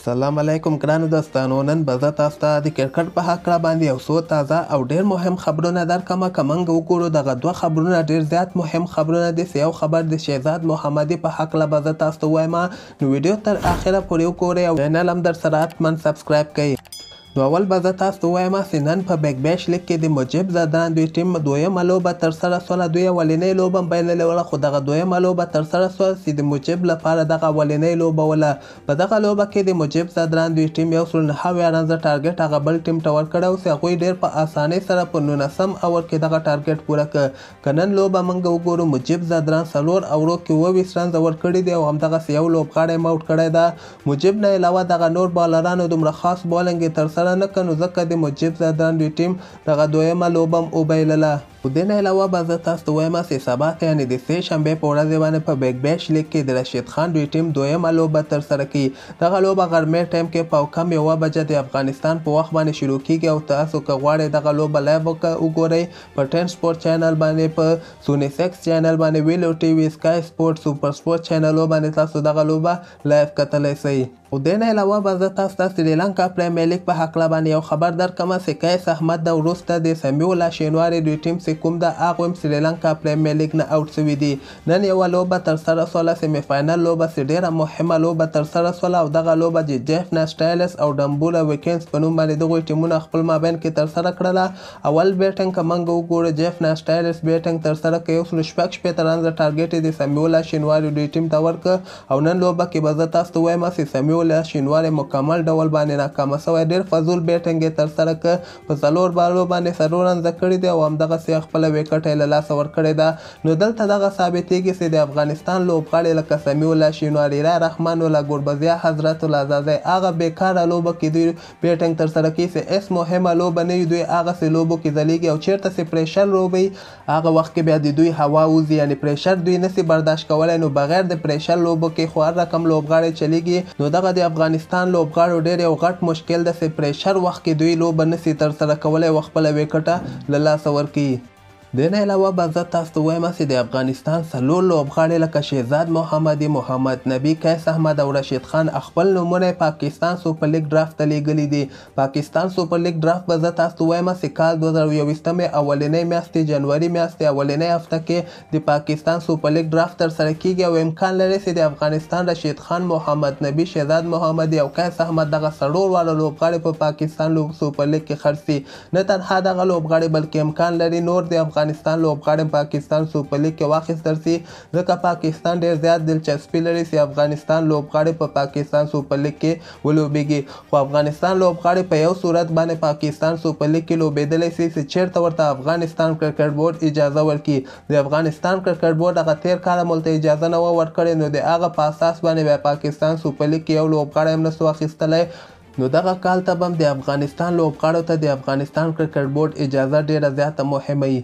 السلام علیکم ګرانو دوستانو نن به زه تاسو ته د کرکټ په هکله باندې یو څو تازه او ډیر مهم خبرونه درکمه که موږ وګورو دغه دوه خبرونه ډیر زیات مهم خبرونه دي یو خبر د شهزاد محمدي په هکله به زه تاسو ته وایم نو ویډیو تر اخره پورې وګورئ او چینل هم در سره حتما سبسکرایب کړئ نو اول به زه تاسو وایم چې نن په بیک بیش لیګ کې د مجب زدان دوی ټیم دویمه لوبه ترسره سوله دوی اولنۍ لوبه هم بایللې وله خو دغه دویمه لوبه ترسره سوله چې د مجب لپاره دغه اولنۍ لوبه وله په دغه لوبه کې د مجب زدران دوی ټیم یو سل نهه اویا رنزه ټارګټ هغه بل ټیم ته ورکړی او چې هغوی ډېر په اسانۍ سره په نولسم اور کې دغه ټارګټ پوره کړ که نن لوبه موږ وګورو مجب زدران څلور اورو کې اوویس رنزه ورکړي دي او همدغسې یو لوبغاړی هم اوټ کړی ده مجب نه علاوه دغه نور بالرانو دومره خاص بالنګ یې ترسره سره نه کړ نو ځکه د مجيب زردان دوی ټیم دغه دویمه لوبه هم وبایلله دینه علاوه به زه تاسو ته وایم چې سبا ته یعنې د سې شنبې په ورځ باندې په بیګ بیش لیګ کې د رشید خان دوی ټیم دویمه لوبه ترسره کوي دغه لوبه غرمې ټایم کې په کم یوه بجه د افغانستان په وخت باندې شروع کیږي او تاسو که غواړئ دغه لوبه لایو وګورئ په ټین سپورټ چینل باندې په سونی سکس چینل باندې ویلو ټي وي سکای سپورټ سوپر سپورټ چینلو باندې تاسو دغه لوبه لایو کتلی سئ او دینه علاوه به زه تاسو ته سریلانکا پریمیر لیګ په هکله باندې یو خبر درکړم چې کیس احمد د وروسته د سمیولا شینواري دوی ټیم چې کوم د اغویم سریلانکا پریمیر لیګ نه اوټ شوي دي نن یوه لوبه ترسره شوله سیمي فاینل لوبه چې ډېره مهمه لوبه ترسره شوله او دغه لوبه چې جیف ناسټایلس او ډمبولا ویکنز په نوم باندې دغوی ټیمونه خپل مابین کې ترسره کړله اول بیټنګ که موږ وګورو جیف ناسټایلس بیټنګ ترسره کړه یو سلو شپږ شپېته رنزه ټارګېټ یې د سمیولا شینواري دوی ټیم ته ورکړه او نن لوبه کې به زه تاسو ته وایم چې سمیولا شینواري مکمل ډول باندې ناکامه شوی ډېر فضول بیټنګ یې ترسره کړه په څلور بالو باندې څلور رنزه کړي دي او همدغسې ته خپل وکټ له لاسه ورکړې ده نو دلته دغه ثابتېږي چې د افغانستان لوبغاړي لکه سمیع الله شینواري رحمان الله ګوربزیا حضرت الله زازی هغه بیکاره لوبه کې دوی بیټنګ تر سره کوي چې اس مهمه لوبه نه دوی هغه سه لوبو کې ځلیږي او چیرته سه پریشر لوبي هغه وخت کې بیا د دوی هوا وزي یعنی پریشر دوی نسی برداشت کولای نو بغیر د پریشر لوبو کې خور رقم لوبغاړي چلیږي نو دغه د افغانستان لوبغاړو ډېر یو غټ مشکل د سه پریشر وخت کې دوی لوبه نسی تر سره کولای وخپل وکټه لاله سور کی د نه علاوه به زه تاسو ته وایم چې د افغانستان څلور لوبغاړي لکه شهزاد محمدي محمد نبي قیس احمد او رشید خان خپل نومونه پاکستان سوپر لیګ ډرافت ته لیږلي دي پاکستان سوپر لیګ ډرافت به زه تاسو ته وایم چې کال دوه زره یوویشتمې اولنۍ میاشتې جنوري میاشتې اولنۍ هفته کې د پاکستان سوپر لیګ ډرافت ترسره کیږي او امکان لري چې د افغانستان رشید خان محمد نبي شهزاد محمدي او قیس احمد دغه څلور واړه لوبغاړي په پاکستان لوب سوپر لیګ کې خرڅي نه تنها دغه لوبغاړي بلکې امکان لري نور د افغان افغانستان لوبغاړي پاکستان سوپر لیګ کې واخیستل شي ځکه پاکستان ډیر زیات دلچسپي لري چې افغانستان لوبغاړي په پاکستان سوپر لیګ کې ولوبېږي خو افغانستان لوبغاړي په یو صورت باندې پاکستان سوپر لیګ کې لوبېدلی شي چې چیرته ورته افغانستان کرکټ بورډ اجازه ورکړي د افغانستان کرکټ بورډ هغه تیر کال مولته اجازه نه ورکړې نو د هغه په اساس باندې بیا پاکستان سوپر لیګ کې یو لوبغاړی هم نسو اخیستلی نو دغه کال ته به هم د افغانستان لوبغاړو ته د افغانستان کرکټ بورډ اجازه ډیره زیاته مهمه وي